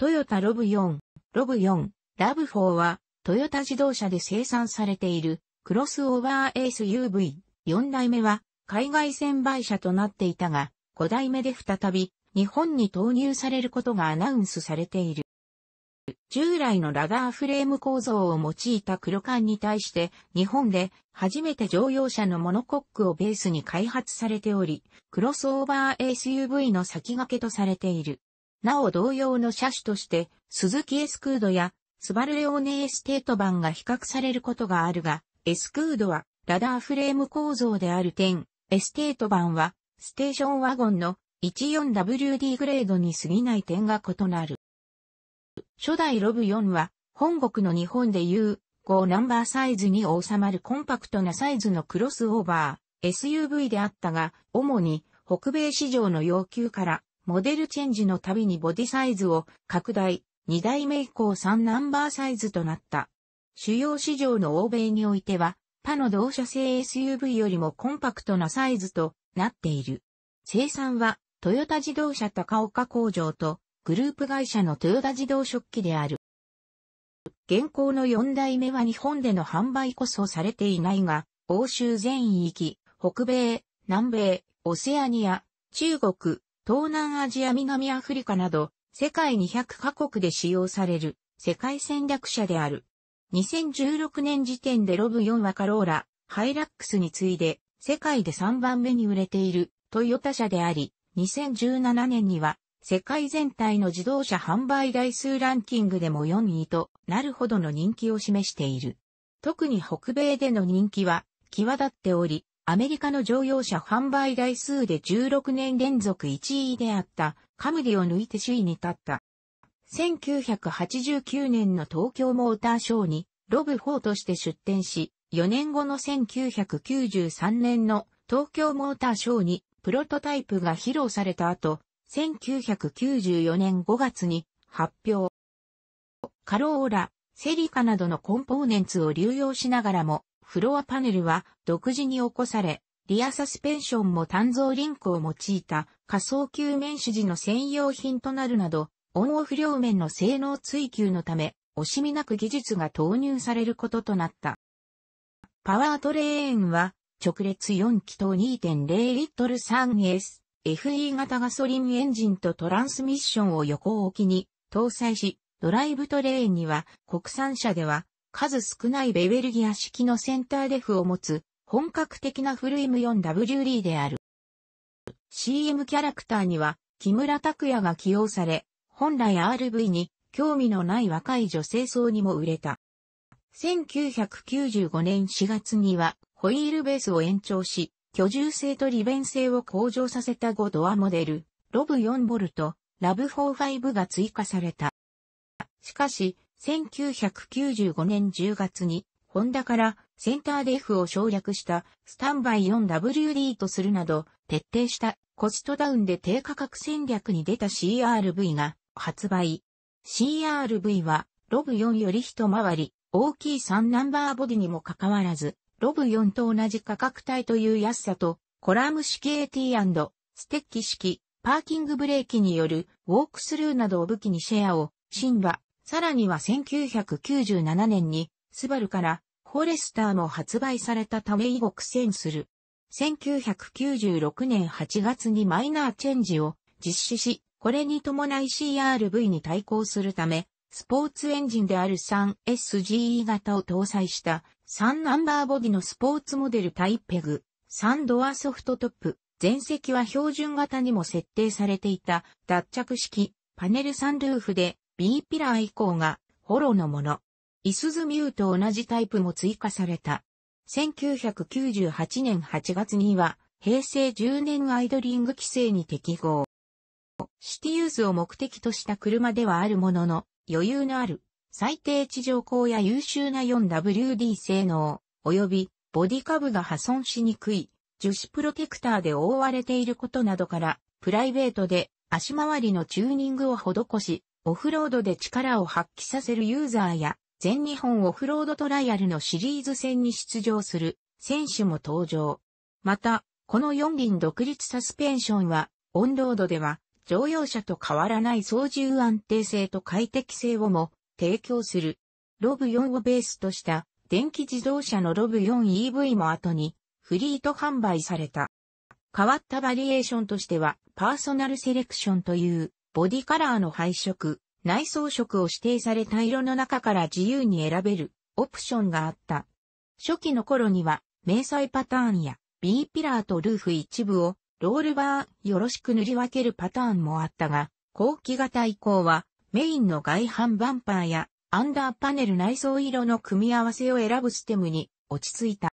トヨタロブ4、ロブ4、ラブ4は、トヨタ自動車で生産されている、クロスオーバー SUV。4代目は、海外専売車となっていたが、5代目で再び、日本に投入されることがアナウンスされている。従来のラダーフレーム構造を用いた黒缶に対して、日本で初めて乗用車のモノコックをベースに開発されており、クロスオーバー SUV の先駆けとされている。なお同様の車種として、鈴木エスクードや、スバルレオーネエステート版が比較されることがあるが、エスクードはラダーフレーム構造である点、エステート版はステーションワゴンの 14WD グレードに過ぎない点が異なる。初代ロブ4は本国の日本でいう5ナンバーサイズに収まるコンパクトなサイズのクロスオーバー SUV であったが、主に北米市場の要求からモデルチェンジのたびにボディサイズを拡大、2代目以降3ナンバーサイズとなった。主要市場の欧米においては、他の同社製 SUV よりもコンパクトなサイズとなっている。生産は、トヨタ自動車高岡工場と、グループ会社のトヨタ自動食器である。現行の4代目は日本での販売こそされていないが、欧州全域、北米、南米、オセアニア、中国、東南アジア南アフリカなど、世界200カ国で使用される世界戦略車である。2016年時点でロブ4はカローラ、ハイラックスに次いで世界で3番目に売れているトヨタ車であり、2017年には世界全体の自動車販売台数ランキングでも4位となるほどの人気を示している。特に北米での人気は際立っており、アメリカの乗用車販売台数で16年連続1位であったカムディを抜いて首位に立った。1989年の東京モーターショーにロブ4として出展し、4年後の1993年の東京モーターショーにプロトタイプが披露された後、1994年5月に発表。カローラ、セリカなどのコンポーネンツを流用しながらも、フロアパネルは独自に起こされ、リアサスペンションも単造リンクを用いた仮想球面主時の専用品となるなど、オンオフ両面の性能追求のため、惜しみなく技術が投入されることとなった。パワートレーンは、直列4気筒2.0リットル 3S、FE 型ガソリンエンジンとトランスミッションを横置きに搭載し、ドライブトレーンには国産車では数少ないベベルギア式のセンターデフを持つ、本格的なフル M4WD である。CM キャラクターには、木村拓也が起用され、本来 RV に興味のない若い女性層にも売れた。1995年4月には、ホイールベースを延長し、居住性と利便性を向上させた5ドアモデル、ロブ4ト、ラブ45が追加された。しかし、1995年10月に、ホンダからセンターデフを省略したスタンバイ 4WD とするなど、徹底したコストダウンで低価格戦略に出た CRV が発売。CRV はロブ4より一回り大きい3ナンバーボディにもかかわらず、ロブ4と同じ価格帯という安さと、コラム式 AT& ステッキ式パーキングブレーキによるウォークスルーなどを武器にシェアを、シンバ、さらには1997年に、スバルから、フォレスターも発売されたため以後苦戦する。1996年8月にマイナーチェンジを実施し、これに伴い CRV に対抗するため、スポーツエンジンである 3SGE 型を搭載した3ナンバーボディのスポーツモデルタイペグ、3ドアソフトトップ、前席は標準型にも設定されていた脱着式パネルサンルーフで B ピラー以降がホロのもの。イスズミューと同じタイプも追加された。1998年8月には平成10年アイドリング規制に適合。シティユースを目的とした車ではあるものの余裕のある最低地上高や優秀な 4WD 性能及びボディカブが破損しにくい樹脂プロテクターで覆われていることなどからプライベートで足回りのチューニングを施しオフロードで力を発揮させるユーザーや、全日本オフロードトライアルのシリーズ戦に出場する選手も登場。また、この4輪独立サスペンションは、オンロードでは乗用車と変わらない操縦安定性と快適性をも提供する。ロブ4をベースとした電気自動車のロブ 4EV も後にフリート販売された。変わったバリエーションとしてはパーソナルセレクションというボディカラーの配色、内装色を指定された色の中から自由に選べるオプションがあった。初期の頃には、明細パターンや B ピラーとルーフ一部をロールバーよろしく塗り分けるパターンもあったが、後期型以降はメインの外反バンパーやアンダーパネル内装色の組み合わせを選ぶステムに落ち着いた。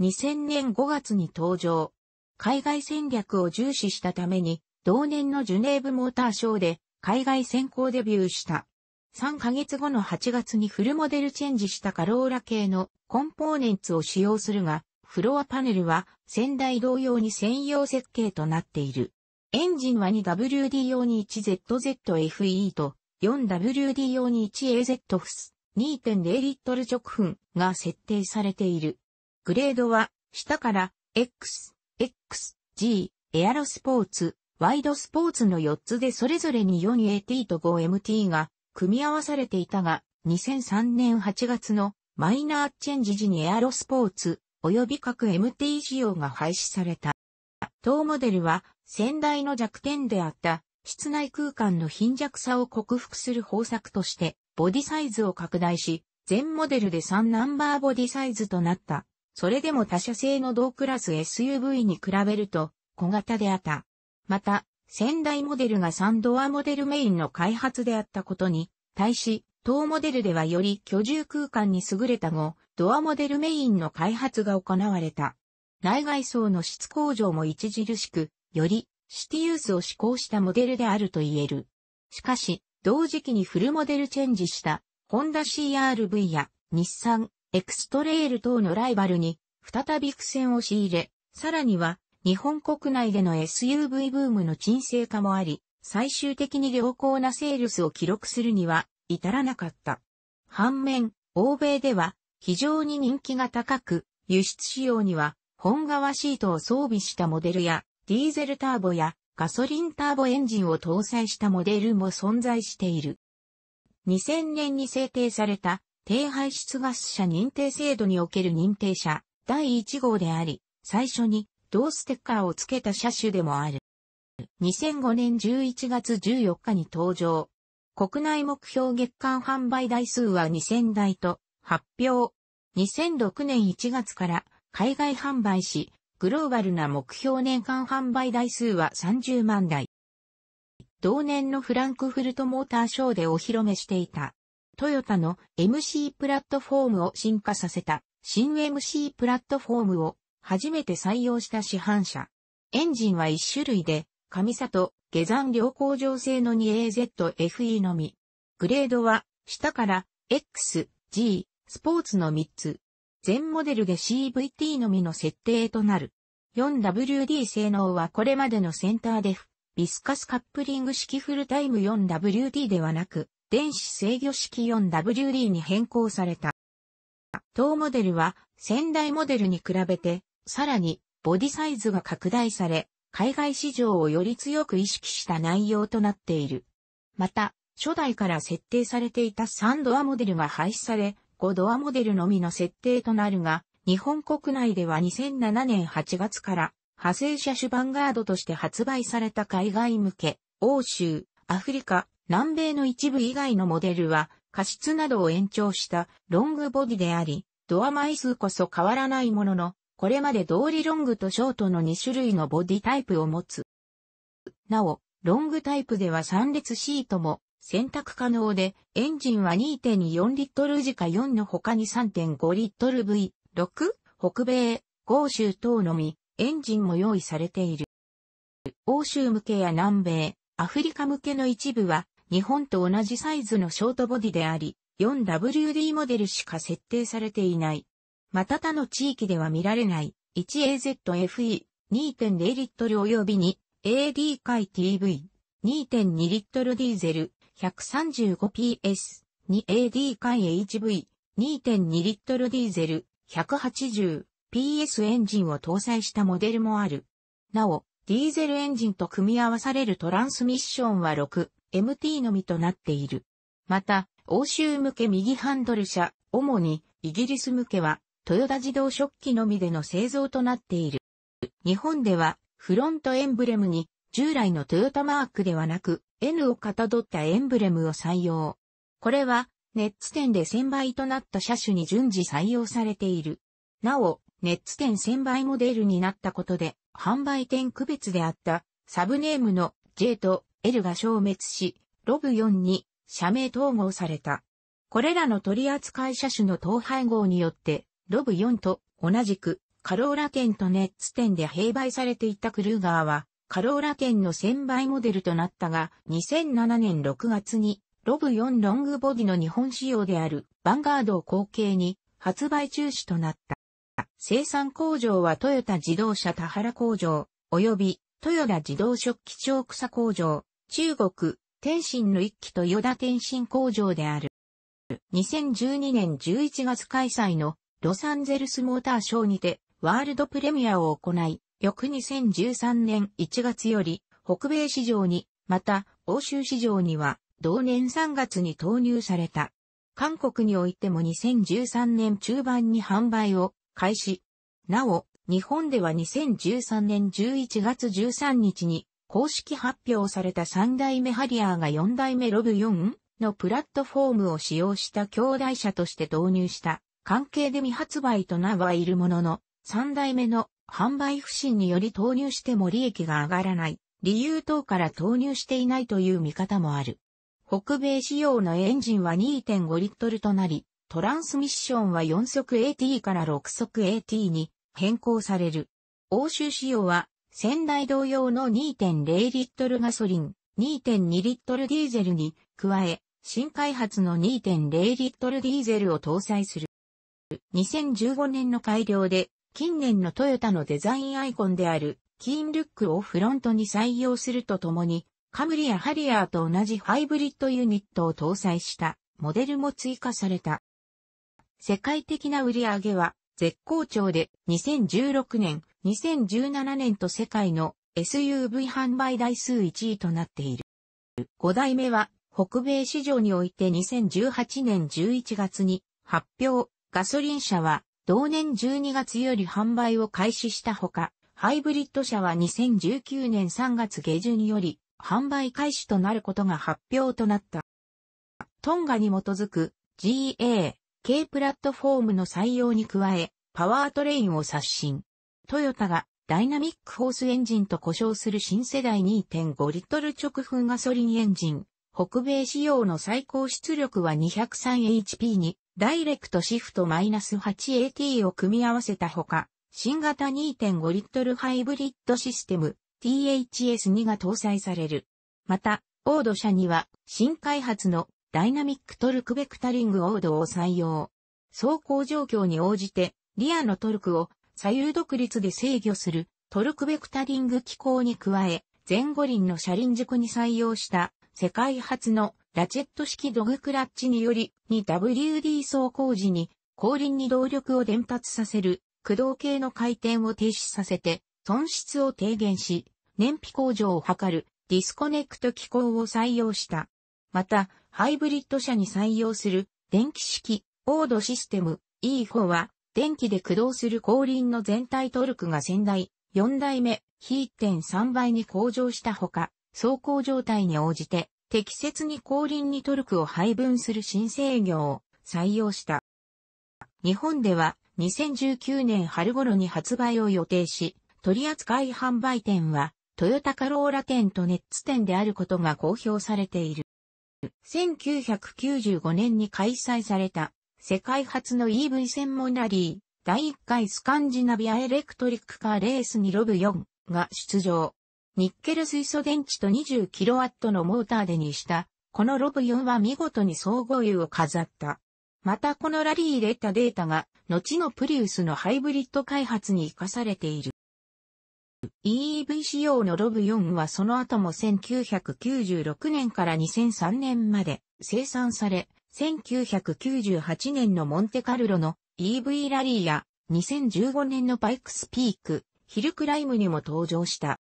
2000年5月に登場。海外戦略を重視したために同年のジュネーブモーターショーで海外先行デビューした。3ヶ月後の8月にフルモデルチェンジしたカローラ系のコンポーネンツを使用するが、フロアパネルは先代同様に専用設計となっている。エンジンは 2WD 用に 1ZZFE と 4WD 用に 1AZFS 2.0リットル直噴が設定されている。グレードは下から X、X、G、エアロスポーツ、ワイドスポーツの4つでそれぞれに 4AT と 5MT が組み合わされていたが、2003年8月のマイナーチェンジ時にエアロスポーツ及び各 MT 仕様が廃止された。当モデルは先代の弱点であった室内空間の貧弱さを克服する方策としてボディサイズを拡大し、全モデルで3ナンバーボディサイズとなった。それでも他社製の同クラス SUV に比べると小型であった。また、先代モデルが3ドアモデルメインの開発であったことに、対し、当モデルではより居住空間に優れた後、ドアモデルメインの開発が行われた。内外装の質向上も著しく、よりシティユースを志向したモデルであると言える。しかし、同時期にフルモデルチェンジした、ホンダ CRV や日産、エクストレール等のライバルに、再び苦戦を強いれ、さらには、日本国内での SUV ブームの沈静化もあり、最終的に良好なセールスを記録するには至らなかった。反面、欧米では非常に人気が高く、輸出仕様には本革シートを装備したモデルや、ディーゼルターボやガソリンターボエンジンを搭載したモデルも存在している。2000年に制定された低排出ガス車認定制度における認定者第1号であり、最初に同ステッカーを付けた車種でもある。2005年11月14日に登場。国内目標月間販売台数は2000台と発表。2006年1月から海外販売し、グローバルな目標年間販売台数は30万台。同年のフランクフルトモーターショーでお披露目していた。トヨタの MC プラットフォームを進化させた新 MC プラットフォームを初めて採用した市販車。エンジンは1種類で、上里、下山両工場製の 2AZFE のみ。グレードは、下から、X、G、スポーツの3つ。全モデルで CVT のみの設定となる。4WD 性能はこれまでのセンターデフ、ビスカスカップリング式フルタイム 4WD ではなく、電子制御式 4WD に変更された。当モデルは仙台モデルに比べてさらに、ボディサイズが拡大され、海外市場をより強く意識した内容となっている。また、初代から設定されていた3ドアモデルが廃止され、5ドアモデルのみの設定となるが、日本国内では2007年8月から、派生車種ヴァンガードとして発売された海外向け、欧州、アフリカ、南米の一部以外のモデルは、過失などを延長したロングボディであり、ドア枚数こそ変わらないものの、これまで通りロングとショートの2種類のボディタイプを持つ。なお、ロングタイプでは3列シートも選択可能で、エンジンは2.4リットル時か4の他に3.5リットル V6、北米、豪州等のみ、エンジンも用意されている。欧州向けや南米、アフリカ向けの一部は、日本と同じサイズのショートボディであり、4WD モデルしか設定されていない。また他の地域では見られない 1AZFE2.0 リットル及びに AD 回 TV2.2 リットルディーゼル 135PS2AD 回 HV2.2 リットルディーゼル 180PS エンジンを搭載したモデルもある。なお、ディーゼルエンジンと組み合わされるトランスミッションは 6MT のみとなっている。また、欧州向け右ハンドル車、主にイギリス向けは豊田自動食器のみでの製造となっている。日本では、フロントエンブレムに、従来のトヨタマークではなく、N をかたどったエンブレムを採用。これは、ネッツ店で1000倍となった車種に順次採用されている。なお、ネッツ店1000倍モデルになったことで、販売店区別であった、サブネームの J と L が消滅し、ロブ4に社名統合された。これらの取扱車種の統廃合によって、ロブ4と同じくカローラ店とネッツ店で併売されていたクルーガーはカローラ店の1000倍モデルとなったが2007年6月にロブ4ロングボディの日本仕様であるヴァンガードを後継に発売中止となった。生産工場はトヨタ自動車田原工場及びトヨタ自動食器長草工場、中国、天津の一期とヨダ天津工場である。2012年11月開催のロサンゼルスモーターショーにてワールドプレミアを行い、翌2013年1月より北米市場に、また欧州市場には同年3月に投入された。韓国においても2013年中盤に販売を開始。なお、日本では2013年11月13日に公式発表された3代目ハリアーが4代目ロブ4のプラットフォームを使用した兄弟車として導入した関係で未発売となはいるものの、3代目の販売不振により投入しても利益が上がらない、理由等から投入していないという見方もある。北米仕様のエンジンは2.5リットルとなり、トランスミッションは4速 AT から6速 AT に変更される。欧州仕様は先代同様の2.0リットルガソリン、2.2リットルディーゼルに加え、新開発の2.0リットルディーゼルを搭載する。プ2015年の改良で、近年のトヨタのデザインアイコンである、キーンルックをフロントに採用するとともに、カムリやハリアーと同じハイブリッドユニットを搭載したモデルも追加された。世界的な売り上げは絶好調で2016年、2017年と世界の SUV 販売台数1位となっている。5代目は北米市場において2018年11月に発表、ガソリン車は同年12月より販売を開始したほか、ハイブリッド車は2019年3月下旬より販売開始となることが発表となった。トンガに基づく GA、K プラットフォームの採用に加え、パワートレインを刷新。トヨタがダイナミックホースエンジンと呼称する新世代2.5リットル直噴ガソリンエンジン。北米仕様の最高出力は 203HP にダイレクトシフト -8AT を組み合わせたほか、新型2.5リットルハイブリッドシステム THS2 が搭載される。また、オード車には新開発のダイナミックトルクベクタリングオードを採用。走行状況に応じてリアのトルクを左右独立で制御するトルクベクタリング機構に加え、前後輪の車輪軸に採用した世界初のラチェット式ドグクラッチにより 2WD 走行時に後輪に動力を伝達させる駆動系の回転を停止させて損失を低減し燃費向上を図るディスコネクト機構を採用した。また、ハイブリッド車に採用する電気式オードシステム E4 は電気で駆動する後輪の全体トルクが先代4代目1.3倍に向上したほか走行状態に応じて適切に後輪にトルクを配分する新制御を採用した。日本では2019年春頃に発売を予定し、取扱い販売店は、トヨタカローラ店とネッツ店であることが公表されている。1995年に開催された、世界初の EV 専門ラリー、第1回スカンジナビアエレクトリックカーレースにロブ4が出場。ニッケル水素電池と 20kW のモーターでにした、このロブ4は見事に総合油を飾った。またこのラリー入れたデータが、後のプリウスのハイブリッド開発に活かされている。EEV 仕様のロブ4はその後も1996年から2003年まで生産され、1998年のモンテカルロの EV ラリーや2015年のバイクスピーク、ヒルクライムにも登場した。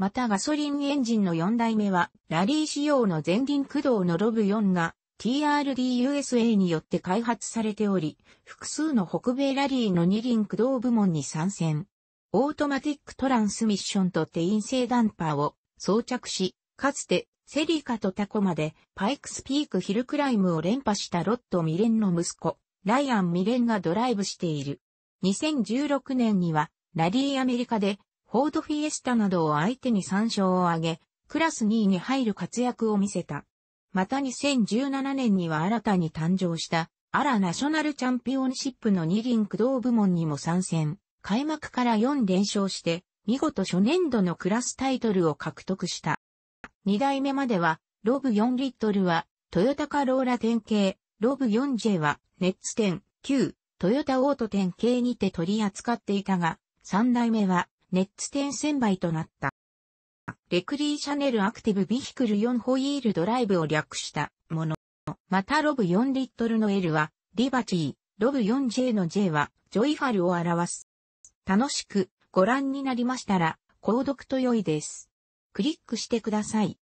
またガソリンエンジンの4代目は、ラリー仕様の前輪駆動のロブ4が、TRDUSA によって開発されており、複数の北米ラリーの二輪駆動部門に参戦。オートマティックトランスミッションと定員性ダンパーを装着し、かつてセリカとタコまでパイクスピークヒルクライムを連覇したロット・ミレンの息子、ライアン・ミレンがドライブしている。2016年にはラリーアメリカでフォードフィエスタなどを相手に3勝を挙げ、クラス2位に入る活躍を見せた。また2017年には新たに誕生した、アラナショナルチャンピオンシップの2輪駆動部門にも参戦。開幕から4連勝して、見事初年度のクラスタイトルを獲得した。2代目までは、ロブ4リットルは、トヨタカローラ典型、ロブ 4J は、ネッツ10、9、トヨタオート典型にて取り扱っていたが、3代目は、ネッツ1000倍となった。レクリーシャネルアクティブビヒクル4ホイールドライブを略したもの。またロブ4リットルの L は、リバティ、ロブ 4J の J は、ジョイファルを表す。楽しくご覧になりましたら、購読と良いです。クリックしてください。